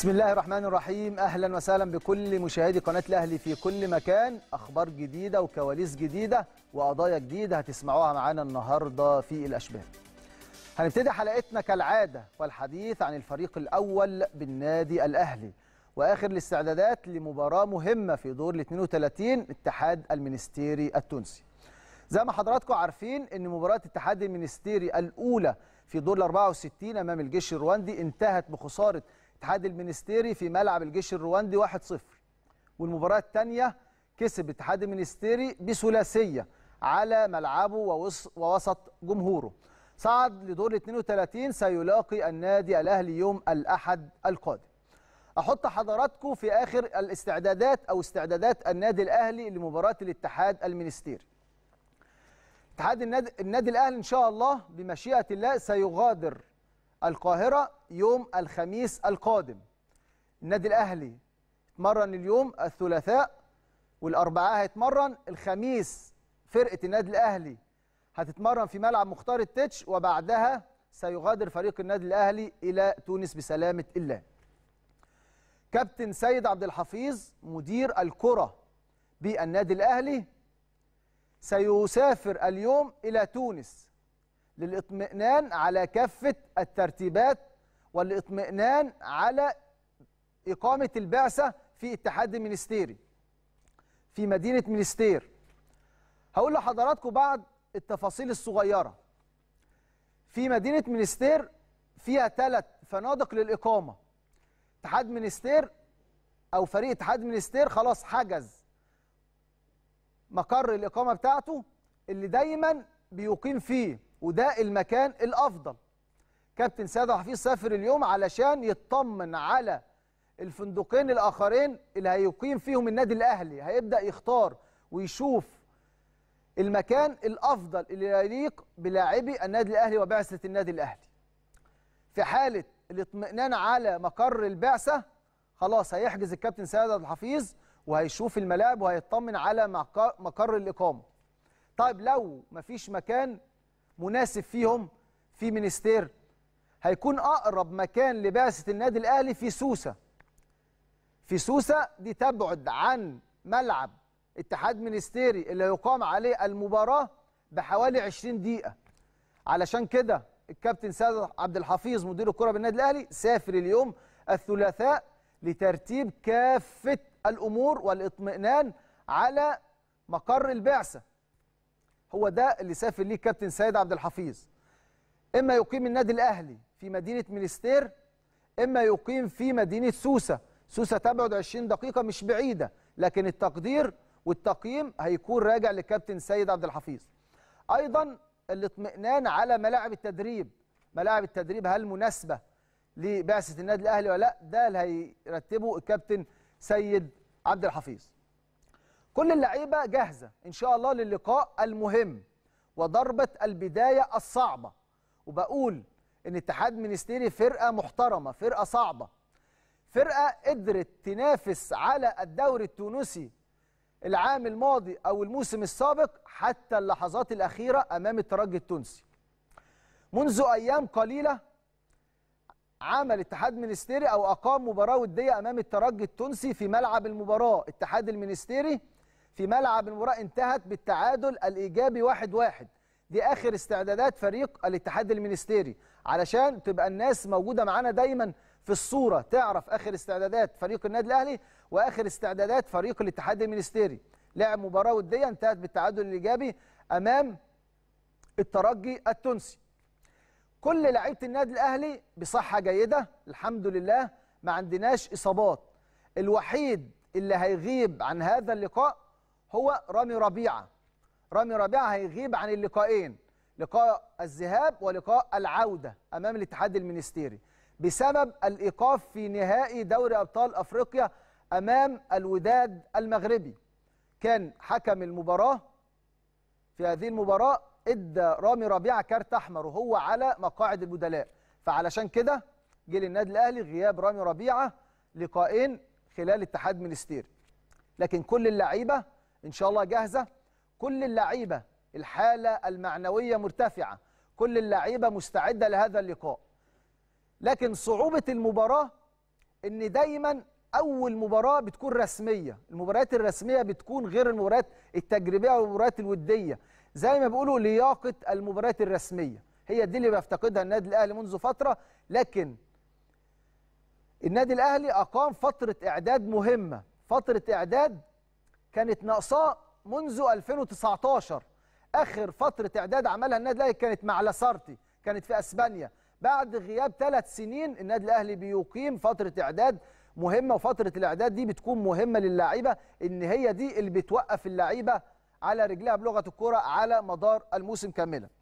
بسم الله الرحمن الرحيم اهلا وسهلا بكل مشاهدي قناه الاهلي في كل مكان اخبار جديده وكواليس جديده وقضايا جديده هتسمعوها معانا النهارده في الاشباه هنبتدي حلقتنا كالعاده والحديث عن الفريق الاول بالنادي الاهلي واخر الاستعدادات لمباراه مهمه في دور ال 32 اتحاد المنستيري التونسي زي ما حضراتكم عارفين ان مباراه اتحاد المنستيري الاولى في دور ال 64 امام الجيش الرواندي انتهت بخساره الاتحاد المنستيري في ملعب الجيش الرواندي 1-0 والمباراة الثانية كسب الاتحاد المنستيري بثلاثية على ملعبه ووسط جمهوره صعد لدور 32 سيلاقي النادي الأهلي يوم الأحد القادم أحط حضراتكم في آخر الاستعدادات أو استعدادات النادي الأهلي لمباراة الاتحاد المنستيري اتحاد النادي, النادي الأهلي إن شاء الله بمشيئة الله سيغادر القاهرة يوم الخميس القادم النادي الأهلي اتمرن اليوم الثلاثاء والأربعاء هيتمرن الخميس فرقة النادي الأهلي هتتمرن في ملعب مختار التتش وبعدها سيغادر فريق النادي الأهلي إلى تونس بسلامة الله كابتن سيد عبد الحفيظ مدير الكرة بالنادي الأهلي سيسافر اليوم إلى تونس للاطمئنان على كافة الترتيبات والاطمئنان على إقامة البعثة في اتحاد المنستيري في مدينة منستير هقول لحضراتكم بعض التفاصيل الصغيرة في مدينة منستير فيها ثلاث فنادق للإقامة اتحاد منستير أو فريق اتحاد منستير خلاص حجز مقر الإقامة بتاعته اللي دايما بيقيم فيه وده المكان الافضل كابتن سيد وحفيظ سافر اليوم علشان يطمن على الفندقين الاخرين اللي هيقيم فيهم النادي الاهلي هيبدا يختار ويشوف المكان الافضل اللي يليق بلاعبي النادي الاهلي وبعثه النادي الاهلي في حاله الاطمئنان على مقر البعثه خلاص هيحجز الكابتن سيد الحفيظ وهيشوف الملاعب وهيطمن على مقر الاقامه طيب لو مفيش مكان مناسب فيهم في منستير هيكون اقرب مكان لبعثه النادي الاهلي في سوسه في سوسه دي تبعد عن ملعب اتحاد منستيري اللي يقام عليه المباراه بحوالي 20 دقيقه علشان كده الكابتن سيد عبد الحفيظ مدير الكره بالنادي الاهلي سافر اليوم الثلاثاء لترتيب كافه الامور والاطمئنان على مقر البعثه هو ده اللي سافر ليه كابتن سيد عبد الحفيظ اما يقيم النادي الاهلي في مدينه مينستير اما يقيم في مدينه سوسه سوسه تبعد 20 دقيقه مش بعيده لكن التقدير والتقييم هيكون راجع لكابتن سيد عبد الحفيظ ايضا الاطمئنان على ملاعب التدريب ملاعب التدريب هل مناسبه لبعثه النادي الاهلي ولا لا ده اللي هيرتبه الكابتن سيد عبد الحفيظ كل اللعيبه جاهزه ان شاء الله للقاء المهم وضربه البدايه الصعبه وبقول ان اتحاد منستيري فرقه محترمه فرقه صعبه فرقه قدرت تنافس على الدوري التونسي العام الماضي او الموسم السابق حتى اللحظات الاخيره امام الترجي التونسي منذ ايام قليله عمل اتحاد منستيري او اقام مباراه وديه امام الترجي التونسي في ملعب المباراه اتحاد المنستيري في ملعب المباراه انتهت بالتعادل الايجابي 1-1 واحد واحد. دي اخر استعدادات فريق الاتحاد المينستيري علشان تبقى الناس موجوده معانا دايما في الصوره تعرف اخر استعدادات فريق النادي الاهلي واخر استعدادات فريق الاتحاد المينستيري لعب مباراه وديه انتهت بالتعادل الايجابي امام الترجي التونسي كل لعيبه النادي الاهلي بصحه جيده الحمد لله ما عندناش اصابات الوحيد اللي هيغيب عن هذا اللقاء هو رامي ربيعه رامي ربيعه هيغيب عن اللقاءين لقاء الذهاب ولقاء العوده امام الاتحاد المنستيري بسبب الايقاف في نهائي دوري ابطال افريقيا امام الوداد المغربي كان حكم المباراه في هذه المباراه ادى رامي ربيعه كارت احمر وهو على مقاعد البدلاء فعلشان كده جه للنادي الاهلي غياب رامي ربيعه لقاءين خلال اتحاد منستير لكن كل اللعيبه ان شاء الله جاهزه كل اللعيبه الحاله المعنويه مرتفعه كل اللعيبه مستعده لهذا اللقاء لكن صعوبه المباراه ان دايما اول مباراه بتكون رسميه المباريات الرسميه بتكون غير المباريات التجريبيه والمباريات الوديه زي ما بيقولوا لياقه المباريات الرسميه هي دي اللي بيفتقدها النادي الاهلي منذ فتره لكن النادي الاهلي اقام فتره اعداد مهمه فتره اعداد كانت ناقصاه منذ 2019 اخر فتره اعداد عملها النادي الاهلي كانت مع لاسارتي كانت في اسبانيا بعد غياب ثلاث سنين النادي الاهلي بيقيم فتره اعداد مهمه وفتره الاعداد دي بتكون مهمه للاعيبه ان هي دي اللي بتوقف اللعيبه على رجلها بلغه الكره على مدار الموسم كاملا